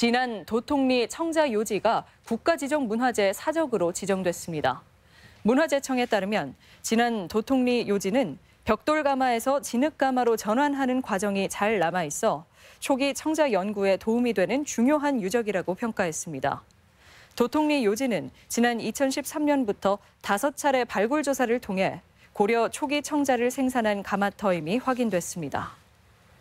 지난 도통리 청자요지가 국가지정문화재 사적으로 지정됐습니다. 문화재청에 따르면 지난 도통리 요지는 벽돌 가마에서 진흙 가마로 전환하는 과정이 잘 남아 있어 초기 청자 연구에 도움이 되는 중요한 유적이라고 평가했습니다. 도통리 요지는 지난 2013년부터 다섯 차례 발굴 조사를 통해 고려 초기 청자를 생산한 가마터임이 확인됐습니다.